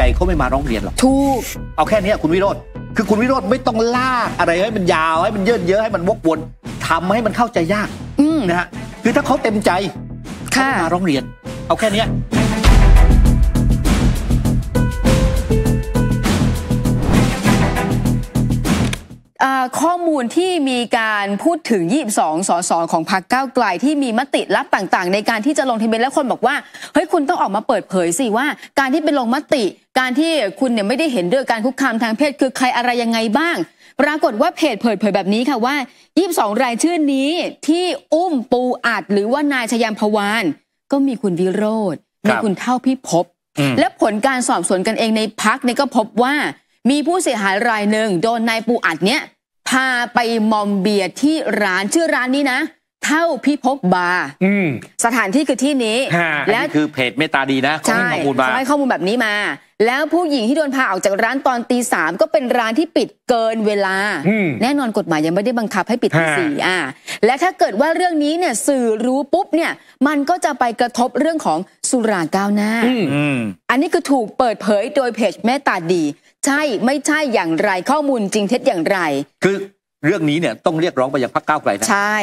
จเขาไม่มาร้องเรียนหรอกถูก เอาแค่นี้คุณวิโรธคือคุณวิโรธไม่ต้องลากอะไรให้มันยาวให้มันเยินเยอะให้มันวกวนทำให้มันเข้าใจยากนะฮะ คือถ้าเขาเต็มใจเขามาร้องเรียน เอาแค่นี้ข้อมูลที่มีการพูดถึง 22สสของพรรคก้าวไกลที่มีมติรับต่างๆ ในการที่จะลงทะเบียนและคนบอกว่าเฮ้ยคุณต้องออกมาเปิดเผยสิว่าการที่เป็นลงมติ การที่คุณเนี่ยไม่ได้เห็นด้วยการคุกคามทางเพศคือใครอะไรยังไงบ้าง ปรากฏว่าเพจเผยเผยแบบนี้ค่ะว่า 22 รายชื่อนี้ที่อุ้มปูอัด หรือว่านายชยามพวานก็มีคุณวิโรธมีคุณเท่าพิภพและผลการสอบสวนกันเองในพักนี่ก็พบว่ามีผู้เสียหายรายหนึ่งโดนนายปูอัดเนี้ยพาไปมอมเบียที่ร้านชื่อร้านนี้นะ เท่าพิภพบาร์สถานที่คือที่นี้ และคือเพจเมตตาดีนะเขาใช่ให้ข้อมูลมาเขาให้ข้อมูลแบบนี้มา แล้วผู้หญิงที่โดนพาออกจากร้านตอนตีสามก็เป็นร้านที่ปิดเกินเวลาแน่นอนกฎหมายยังไม่ได้บังคับให้ปิดตีสี่อ่าและถ้าเกิดว่าเรื่องนี้เนี่ยสื่อรู้ปุ๊บเนี่ย มันก็จะไปกระทบเรื่องของสุราก้าวหน้าอออันนี้คือถูกเปิดเผยโดยเพจแม่ตาดีใช่ไม่ใช่อย่างไร ข้อมูลจริงเท็จอย่างไร คือเรื่องนี้เนี่ยต้องเรียกร้องไปยังพรรคก้าวไกลนะใช่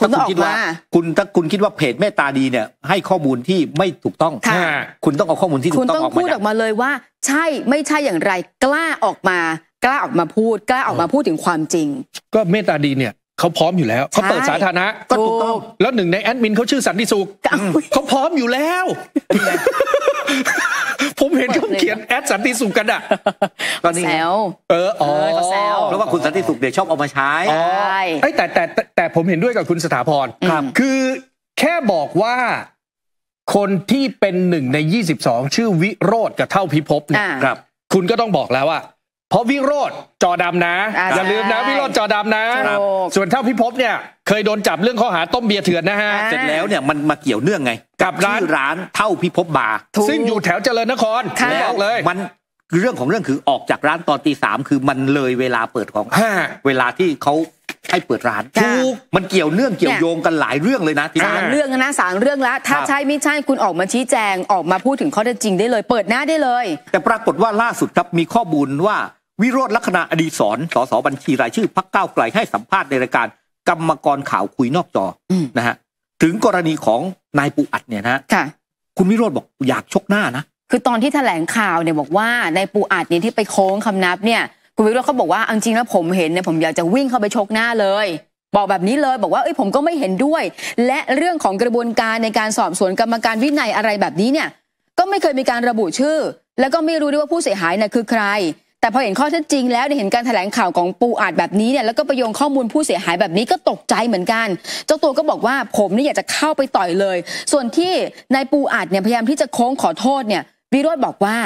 คุณต้องอดกมาคุณถ้าคุณคิดว่าเพจเมตตาดีเนี่ย ให้ข้อมูลที่ไม่ถูกต้องคุณต้องเอาข้อมูลที่ถูกต้องออกมาคุณต้องพูดออกมาเลยว่า ใช่ไม่ใช่อย่างไร กล้าออกมา กล้าออกมาพูด กล้าออกมาพูดถึงความจริง ก็เมตตาดีเนี่ยเขาพร้อมอยู่แล้วเขาเปิดสาธารณะก็ถูกต้องแล้วหนึ่งในแอดมินเขาชื่อสันติสุขเขาพร้อมอยู่แล้วียนแอดสันติสุขกันอ่ะก็นี่แซวเอออ๋อเขแซวเพราะว่าคุณสันติสุขเดี๋ยวชอบเอามาใช้ใช่แต่แต่แต่ผมเห็นด้วยกับคุณสถาพรครับคือ แค่บอกว่าคนที่เป็นหนึ่งใน 22 ชื่อวิโรธกับเท่าพิภพเนี่ยครับ คุณก็ต้องบอกแล้วว่า เพราะวิโรธจอดำนะอย่าลืมนะวิโรธจอดำนะ ส่วนเท่าพิภพเนี่ยเคยโดนจับเรื่องข้อหาต้มเบียร์เถื่อนนะฮะเสร็จแล้วเนี่ยมันมาเกี่ยวเนื่องไง กับร้านร้านเท่าพิภพบาร์ซึ่งอยู่แถวเจริญนครแล้วเลยมันเรื่องของเรื่องคือออกจากร้านตอนตีสามคือมันเลยเวลาเปิดของ เวลาที่เขาให้เปิดร้านถูกมันเกี่ยวเนื่องเกี่ยวโยงกันหลายเรื่องเลยนะสามเรื่องนะสามเรื่องละถ้าใช่ไม่ใช่คุณออกมาชี้แจง ออกมาพูดถึงข้อเท็จจริงได้เลยเปิดหน้าได้เลย แต่ปรากฏว่าล่าสุดครับมีข้อมูลว่า วิโรธลักษณะอดีศรสสบัญชีรายชื่อ พักเก้าไกลให้สัมภาษณ์ในรายการกรรมกรข่าวคุยนอกจอนะฮะถึงกรณีของนายปูอัดเนี่ยนะค่ะ คุณวิโรธบอกอยากชกหน้านะคือตอนที่แถลงข่าวเนี่ยบอกว่านายปูอัดเนี่ยที่ไปโค้งคำนับเนี่ย คุณวิโรธเขาบอกว่าอจริงแล้วผมเห็นเนี่ยผมอยากจะวิ่งเข้าไปชกหน้าเลย บอกแบบนี้เลยบอกว่าเอ้ยผมก็ไม่เห็นด้วย และเรื่องของกระบวนการในการสอบสวนกรรมการวินัยอะไรแบบนี้เนี่ยก็ไม่เคยมีการระบุชื่อ แล้วก็ไม่รู้ด้วยว่าผู้เสียหายเนี่ยคือใครแต่พอเห็นข้อเท็จจริง แล้วเห็นการถแถลงข่าวของปูอาจแบบนี้เนี่ยแล้วก็ประโยงข้อมูลผู้เสียหายแบบนี้ก็ตกใจเหมือนกัน เจ้าตัวก็บอกว่าผมนี่อยากจะเข้าไปต่อยเลย ส่วนที่นายปูอาจเนี่ยพยายามที่จะโค้งขอโทษเนี่ย วิโรธบอกว่า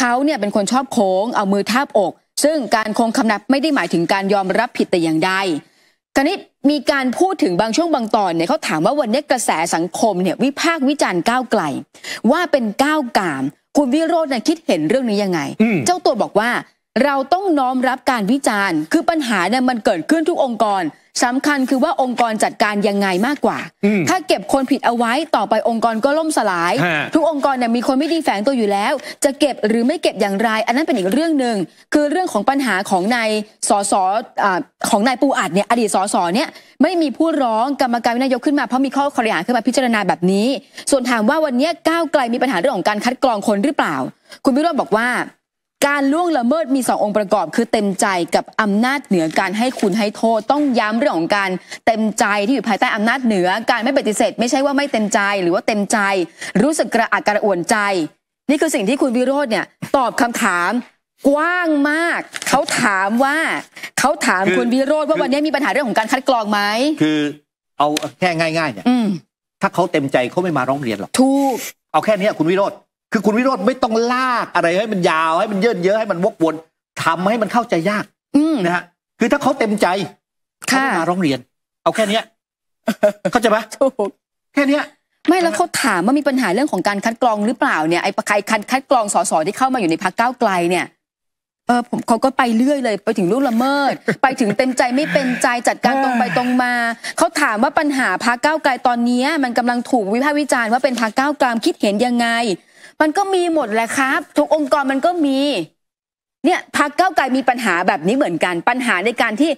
เขาเนี่ยเป็นคนชอบโค้งเอามือทาบอก ซึ่งการโค้งคำนับไม่ได้หมายถึงการยอมรับผิดแต่อย่างใดกรณีมีการพูดถึงบางช่วงบางตอนเนี่ยเขาถามว่าวันนี้กระแสสังคมเนี่ยวิพากษ์วิจารณ์ก้าวไกลว่าเป็นก้าวกาม คุณวิโรจน์คิดเห็นเรื่องนี้ยังไง เจ้าตัวบอกว่าเราต้องน้อมรับการวิจารณ์ คือปัญหาเนี่ยมันเกิดขึ้นทุกองค์กร สำคัญคือว่าองค์กรจัดการยังไงมากกว่า ถ้าเก็บคนผิดเอาไว้ต่อไปองค์กรก็ล่มสลาย ทุกองค์กรเนี่ยมีคนไม่ดีแฝงตัวอยู่แล้ว จะเก็บหรือไม่เก็บอย่างไร อันนั้นเป็นอีกเรื่องหนึ่ง คือเรื่องของปัญหาของนายสอสอของนายปูอัดเนี่ยอดีตสอสอเนี่ยไม่มีผู้ร้องกรรมการวินัยยกขึ้นมาเพราะมีข้อขริยาขึ้นมาพิจารณาแบบนี้ ส่วนถามว่าวันนี้ก้าวไกลมีปัญหาเรื่องของการคัดกรองคนหรือเปล่า คุณพิโรธบอกว่าการล่วงละเมิดมีสององค์ประกอบ คือเต็มใจกับอำนาจเหนือการให้คุณให้โทษ ต้องย้ำเรื่องของการเต็มใจที่อยู่ภายใต้อำนาจเหนือการไม่ปฏิเสธ ไม่ใช่ว่าไม่เต็มใจหรือว่าเต็มใจ รู้สึกกระอักกระอ่วนใจ นี่คือสิ่งที่คุณวิโรธเนี่ยตอบคำถามกว้างมากเขาถามว่าเขาถามคุณวิโรธว่าวันนี้มีปัญหาเรื่องของการคัดกรองไหมคือเอาแค่ง่าย ๆเนี่ยถ้าเขาเต็มใจเขาไม่มาร้องเรียนหรอกถูกเอาแค่นี้คุณวิโรธคือคุณวิโรธไม่ต้องลากอะไรให้มันยาวให้มันเยินเยอะให้มันวกวนทำให้มันเข้าใจยากนะฮะ คือถ้าเขาเต็มใจเขามาร้องเรียน เอาแค่เนี้ยเข้าใจไหมแค่เนี้ย ไม่แล้วเขาถามว่ามีปัญหาเรื่องของการคัดกรองหรือเปล่าเนี่ยไอ้ประใครคัดคัดกรองสส ที่เข้ามาอยู่ในพักเก้าไกลเนี่ยเออผมเขาก็ไปเรื่อยเลยไปถึงลูกละเมิด ไปถึงเต็มใจไม่เป็นใจจัดการตรงไปตรงมาเขาถามว่าปัญหาพักเก้าไกลตอนนี้มันกำลังถูกวิพากษ์วิจารณ์ว่าเป็นพักเก้ากไกลคิดเห็นยังไงมันก็มีหมดแหละครับทุกองค์กรมันก็มี เนี่ยพักเก้าไกลมีปัญหาแบบนี้เหมือนกันปัญหาในการที่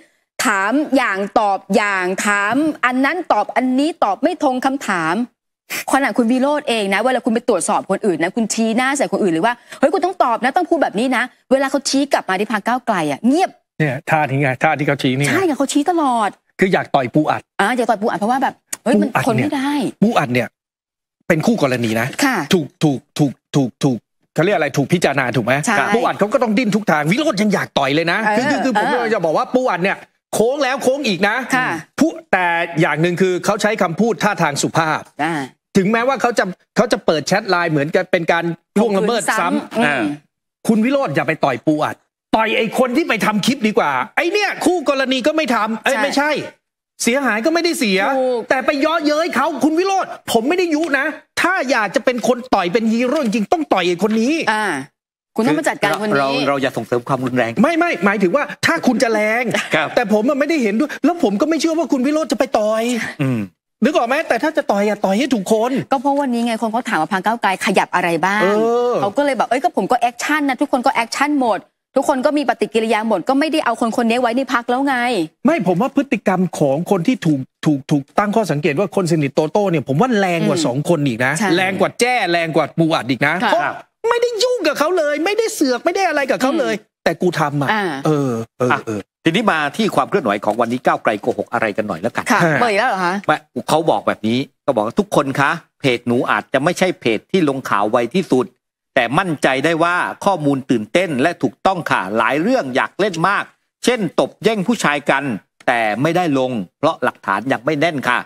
ถามอย่างตอบอย่างถามอันนั้นตอบอันนี้ตอบไม่ทงคำถามขนาดคุณวีโรดเองนะเวลาคุณไปตรวจสอบคนอื่นนะคุณชี้หน้าใส่คนอื่นหรือว่าเฮ้ยคุณต้องตอบนะต้องพูดแบบนี้นะ เวลาเขาชี้กลับมาที่พักเก้าไกลอ่ะเงียบเนี่ยท่าที่ไงท่าที่เขาชี้นี่ใช่ไงเขาชี้ตลอดคืออยากต่อยปูอัดอ่าอยากต่อยปูอัดเพราะว่าแบบเฮ้ยมันคนไม่ได้ปูอัดเนี่ยเป็นคู่กรณีนะ ถูกถูกถูกถูกถูกเขาเรียกอะไรถูกพิจารณาถูกไหมปูอัดเขาก็ต้องดิ้นทุกทาง วิโรจน์ยังอยากต่อยเลยนะ คือคือผมจะบอกว่าปูอัดเนี่ยโค้งแล้วโค้งอีกนะผู้แต่อย่างหนึ่งคือเขาใช้คำพูดท่าทางสุภาพ ถึงแม้ว่าเขาจะเขาจะเปิดแชทไลน์เหมือนกับเป็นการล่วงละเมิดซ้ำคุณวิโรจน์อย่าไปต่อยปูอัดต่อยไอ้คนที่ไปทำคลิปดีกว่าไอ้เนี่ย คู่กรณีก็ไม่ทำเอ้ยไม่ใช่เสียหายก็ไม่ได้เสีย แต่ไปย่อเย้ยเขาคุณวิโรธผมไม่ได้ยุนะถ้าอยากจะเป็นคนต่อยเป็นฮีโร่จริงต้องต่อยไอ้คนนี้ อ่า คุณต้องมาจัดการคนนี้เรา เราอย่าส่งเสริมความรุนแรง ไม่ไม่หมายถึงว่า ถ้าคุณจะแรง แต่ผมมันไม่ได้เห็นด้วยแล้วผมก็ไม่เชื่อว่าคุณวิโรธจะไปต่อยนึกออกไหมแต่ถ้าจะต่อยอะต่อยให้ถูกคน ก็เพราะวันนี้ไงคนเขาถามว่าพังก้าวไกลขยับอะไรบ้างเขาก็เลยแบบเอ้ยก็ผมก็แอคชั่นนะทุกคนก็แอคชั่นหมดทุกคนก็มีปฏิกิริยาหมดก็ไม่ได้เอาคนคนนี้ไว้ในพักแล้วไง ไม่ผมว่าพฤติกรรมของคนที่ถูกถูกถูกตั้งข้อสังเกตว่าคนสนิทโตโต้เนี่ย ผมว่าแรงกว่าสองคนอีกนะแรงกว่าแจ้ แรงกว่าปูอัดอีกนะเพราะไม่ได้ยุ่งกับเขาเลยไม่ได้เสือกไม่ได้อะไรกับเขาเลย แต่กูทำอ่ะเออเออเออทีนี้มาที่ความเคลื่อนไหวของวันนี้ก้าวไกลโกหกอะไรกันหน่อยแล้วกันค่ะเมื่อแล้วเหรอคะเขาบอกแบบนี้ก็บอกทุกคนคะ เพจหนูอาจจะไม่ใช่เพจที่ลงข่าวไวที่สุดแต่มั่นใจได้ว่าข้อมูลตื่นเต้นและถูกต้องค่ะ หลายเรื่องอยากเล่นมาก เช่นตบแย่งผู้ชายกัน แต่ไม่ได้ลงเพราะหลักฐานยังไม่แน่นค่ะ